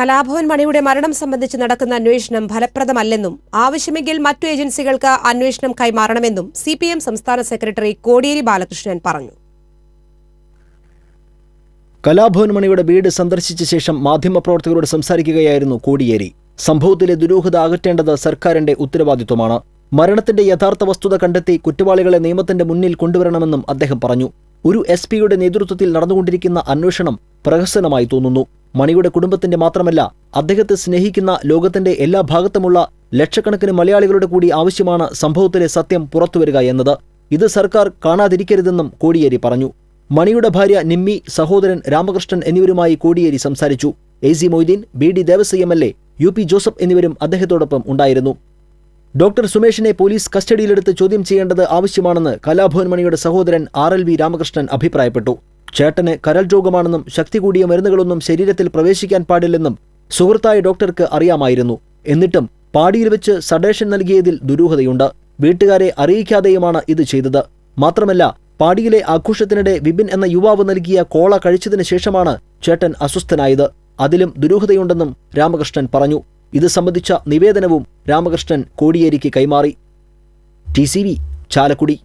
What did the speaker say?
കലാഭവൻ മണിയുടെ മരണം സംബന്ധിച്ച് നടക്കുന്ന അന്വേഷണം ഫലപ്രദമല്ലെന്നും ആവശ്യമെങ്കിൽ മറ്റു ഏജൻസികൾക്ക് അന്വേഷണം കൈമാറണമെന്നും സി പി എം സംസ്ഥാന സെക്രട്ടറി കോടിയേരി ബാലകൃഷ്ണൻ പറഞ്ഞു കലാഭവൻ മണിയുടെ വീട് സന്ദർശിച്ച ശേഷം മാധ്യമപ്രവർത്തകരോട് സംസാരിക്കുകയായിരുന്നു കോടിയേരി സംഭവത്തിലെ ദുരൂഹത അകറ്റേണ്ടത് സർക്കാരിന്റെ ഉത്തരവാദിത്വമാണ് മരണത്തിന്റെ യഥാർത്ഥ വസ്തുത കണ്ടെത്തി കുറ്റവാളികളെ നിയമത്തിന്റെ മുന്നിൽ കൊണ്ടുവരണമെന്നും അദ്ദേഹം പറഞ്ഞു ഒരു എസ് പിയുടെ നേതൃത്വത്തിൽ നടന്നുകൊണ്ടിരിക്കുന്ന അന്വേഷണം പ്രഹസനമായി തോന്നുന്നു മണിയുടെ കുടുംബത്തിന്റെ മാത്രമല്ല അദ്ദേഹത്തെ സ്നേഹിക്കുന്ന ലോകത്തിന്റെ എല്ലാ ഭാഗത്തുമുള്ള ലക്ഷക്കണക്കിന് മലയാളികളുടെ കൂടി ആവശ്യമാണ് സംഭവത്തിലെ സത്യം പുറത്തുവരിക എന്നത് ഇത് സർക്കാർ കാണാതിരിക്കരുതെന്നും കോടിയേരി പറഞ്ഞു മണിയുടെ ഭാര്യ നിമ്മി സഹോദരൻ രാമകൃഷ്ണൻ എന്നിവരുമായി കോടിയേരി സംസാരിച്ചു A C Moideen B D Devas M L A U P Joseph എന്നിവരും അദ്ദേഹത്തോടൊപ്പം ഉണ്ടായിരുന്നു ഡോക്ടർ സുമേഷിനെ പോലീസ് കസ്റ്റഡിയിലെടുത്ത് ചോദ്യം ചെയ്യേണ്ടത് ആവശ്യമാണെന്ന് കലാഭവൻ മണിയുടെ സഹോദരൻ ആർ എൽ വി രാമകൃഷ്ണൻ അഭിപ്രായപ്പെട്ടു ചേട്ടന് കരൽ രോഗമാണെന്നും ശക്തി കൂടിയ മരുന്നുകളൊന്നും ശരീരത്തിൽ പ്രവേശിക്കാൻ പാടില്ലെന്നും സുഹൃത്തായ ഡോക്ടർക്ക് അറിയാമായിരുന്നു എന്നിട്ടും പാടിയിൽ വെച്ച് സഡേഷൻ നൽകിയതിൽ ദുരൂഹതയുണ്ട് വീട്ടുകാരെ അറിയിക്കാതെയുമാണ് ഇത് ചെയ്തത് മാത്രമല്ല പാടിയിലെ ആഘോഷത്തിനിടെ വിപിൻ എന്ന യുവാവ് നൽകിയ കോള കഴിച്ചതിനു ശേഷമാണ് ചേട്ടൻ അസ്വസ്ഥനായത് അതിലും ദുരൂഹതയുണ്ടെന്നും രാമകൃഷ്ണൻ പറഞ്ഞു ഇത് സംബന്ധിച്ച നിവേദനവും രാമകൃഷ്ണൻ കോടിയേരിക്ക് കൈമാറി ടി ചാലക്കുടി